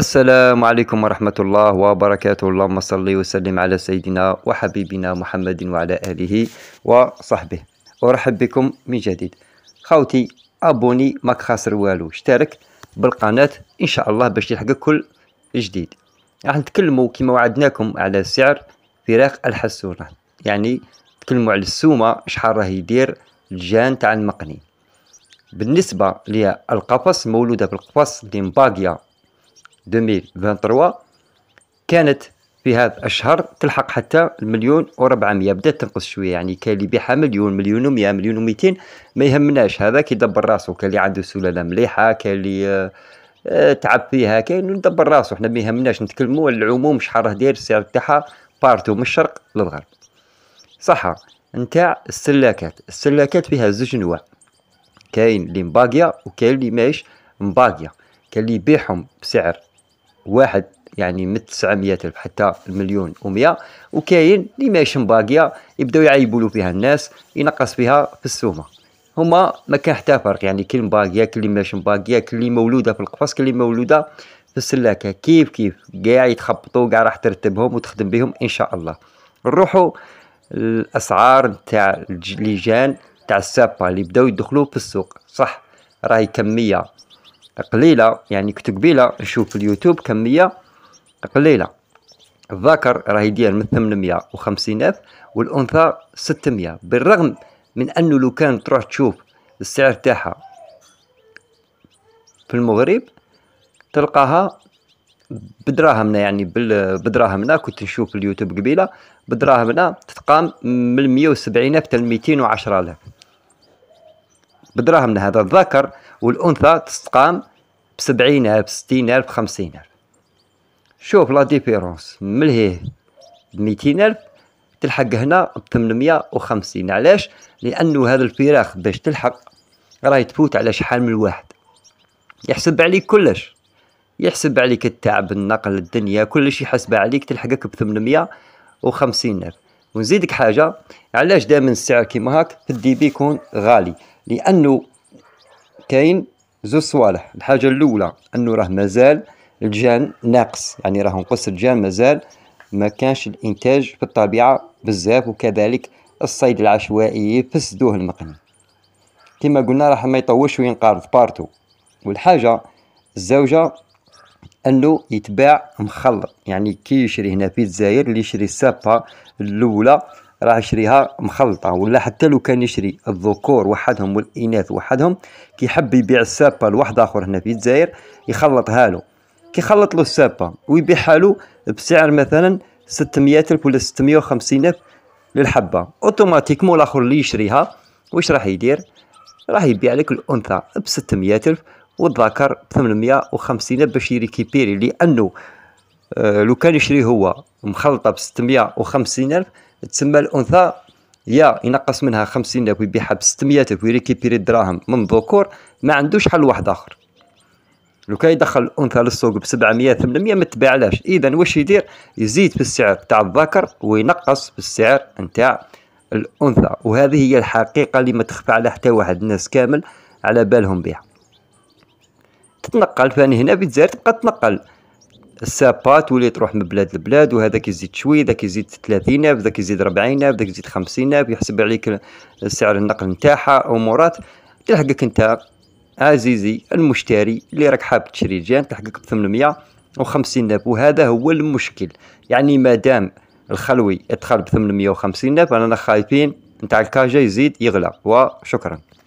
السلام عليكم ورحمة الله وبركاته اللهم صل وسلم على سيدنا وحبيبنا محمد وعلى آله وصحبه أرحب بكم من جديد خوتي أبوني ماك خاسر والو اشترك بالقناة إن شاء الله باش يلحقك كل جديد راح نتكلموا كما وعدناكم على سعر فراق الحسونة يعني نتكلموا على السومة شحال راه يدير الجان تاع المقني بالنسبة للقفص مولودة بالقفص اللي مباقية 2023 كانت في هذا الشهر تلحق حتى المليون و400 بدات تنقص شويه يعني كاين اللي بيعها مليون مليون و100 مليون و200 ما يهمناش هذا كيدبر راسو كاين اللي عنده سلاله مليحه كاين اللي آه، آه، تعب فيها كاين ندبر راسو حنا ما يهمناش نتكلموا على العموم شحال راه داير السعر تاعها بارتو من الشرق للغرب صح نتاع السلاكات السلاكات فيها زوج نوع كاين اللي مباقيه وكاين اللي ماهيش مباقيه كاين اللي يبيعهم بسعر واحد يعني من 900 ألف حتى المليون و100 وكاين اللي ماشي مباقيه يبداو يعيبولو فيها الناس ينقص فيها في السومه هما ما كان حتى فرق يعني كل مباقيه كل ماشي مباقيه كل مولوده في القفص كل مولوده في السلاكه كيف كيف كاع يتخبطوا كاع راح ترتبهم وتخدم بهم ان شاء الله نروحوا الاسعار نتاع اللجان تاع السابا اللي بداو يدخلوا في السوق صح راهي كميه قليله يعني كنت قبيله نشوف اليوتيوب كميه قليله الذكر راه يدير من 850 الف والانثى 600 بالرغم من انه لو كان تروح تشوف السعر تاعها في المغرب تلقاها بدراهمنا يعني بدراهمنا كنت نشوف اليوتيوب قبيله بدراهمنا تتقام من 170 الف حتى 210 الف بدراهمنا هذا الذكر والانثى تتقام بسبعين الف ستين الف خمسين الف شوف لا ديفيرونس من هيه بميتين الف تلحق هنا بثمنمية وخمسين علاش لانه هذا الفراخ باش تلحق راهي تفوت على شحال من الواحد يحسب عليك كلش يحسب عليك التعب النقل الدنيا كلش يحسب عليك تلحقك بثمنمية وخمسين الف ونزيدك حاجة علاش دائما السعر كيما هاك في الديبي يكون غالي لأنه كاين زوج صوالح الحاجه الاولى انه راه مازال الجان ناقص يعني راه نقص الجان مازال ما كانش الانتاج في الطبيعه بزاف وكذلك الصيد العشوائي فسدوه المقني كما قلنا راح ما يطوش وينقرض بارتو والحاجه الزوجه انه يتباع مخلط يعني كي يشري هنا في الجزائر اللي يشري السابقه الاولى راه يشريها مخلطه ولا حتى لو كان يشري الذكور وحدهم والاناث وحدهم كيحب يبيع السابه لواحد اخر هنا في الجزائر يخلطها له كيخلط له السابه ويبيعها له بسعر مثلا 600 الف ولا 650 الف للحبه اوتوماتيكمون الاخر اللي يشريها واش راح يدير راح يبيع لك الانثى ب 600 الف والذكر ب 850 الف باش يريكيبيري لانه آه، لو كان يشري هو مخلطه ب 650 الف تسمى الانثى يا ينقص منها 50 لك ويبيعها ب 600 لك ويريكيبيري الدراهم من ذكور ما عندوش حل واحد اخر لو كان يدخل الانثى للسوق ب 700 800 ما تباعلاش اذا واش يدير يزيد في السعر تاع الذكر وينقص في السعر نتاع الانثى وهذه هي الحقيقه اللي ما تخفى على حتى واحد الناس كامل على بالهم بها تتنقل فاني هنا في الجزائر تبقى تتنقل السابا تولي تروح من بلاد لبلاد وهذا كيزيد شوي ذاك يزيد 30 الف ذاك يزيد 40 الف ذاك يزيد 50 الف يحسب عليك سعر النقل نتاعها امورات تلحقك انت عزيزي المشتري اللي راك حاب تشري جان تلحقك ب 850 الف وهذا هو المشكل يعني مادام الخلوي ادخل ب 850 الف رانا خايفين نتاع الكاجا يزيد يغلى وشكرا